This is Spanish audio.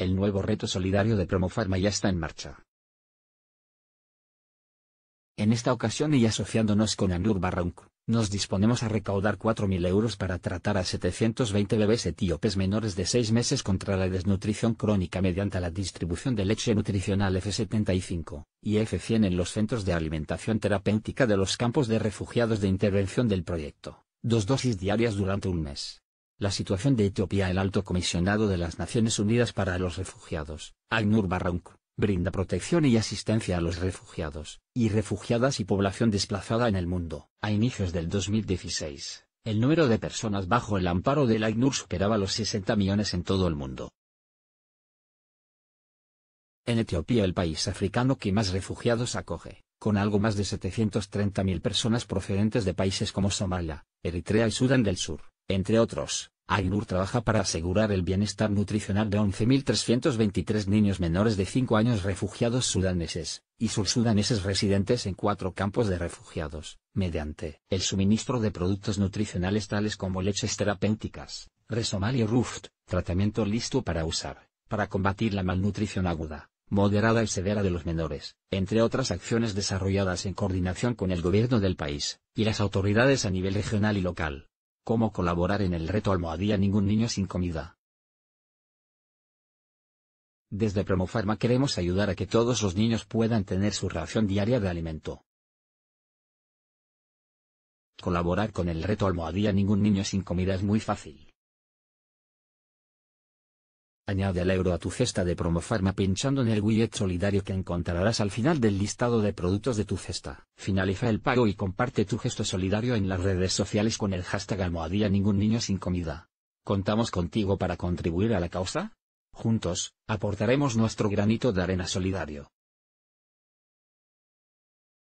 El nuevo reto solidario de Promofarma ya está en marcha. En esta ocasión y asociándonos con Anur Barranco, nos disponemos a recaudar 4.000 euros para tratar a 720 bebés etíopes menores de 6 meses contra la desnutrición crónica mediante la distribución de leche nutricional F75 y F100 en los centros de alimentación terapéutica de los campos de refugiados de intervención del proyecto, dos dosis diarias durante un mes. La situación de Etiopía El alto comisionado de las Naciones Unidas para los Refugiados, Agnur Barranc, brinda protección y asistencia a los refugiados, y refugiadas y población desplazada en el mundo. A inicios del 2016, el número de personas bajo el amparo del AINUR superaba los 60 millones en todo el mundo. En Etiopía el país africano que más refugiados acoge, con algo más de 730.000 personas procedentes de países como Somalia, Eritrea y Sudán del Sur entre otros, Agnur trabaja para asegurar el bienestar nutricional de 11.323 niños menores de 5 años refugiados sudaneses, y sursudaneses residentes en cuatro campos de refugiados, mediante el suministro de productos nutricionales tales como leches terapéuticas, Resomal y Ruft, tratamiento listo para usar, para combatir la malnutrición aguda, moderada y severa de los menores, entre otras acciones desarrolladas en coordinación con el gobierno del país, y las autoridades a nivel regional y local. ¿Cómo colaborar en el reto almohadía Ningún niño sin comida? Desde Promofarma queremos ayudar a que todos los niños puedan tener su ración diaria de alimento. Colaborar con el reto almohadía Ningún niño sin comida es muy fácil. Añade el euro a tu cesta de Promofarma pinchando en el widget solidario que encontrarás al final del listado de productos de tu cesta. Finaliza el pago y comparte tu gesto solidario en las redes sociales con el hashtag almohadía ningún niño sin comida. ¿Contamos contigo para contribuir a la causa? Juntos, aportaremos nuestro granito de arena solidario.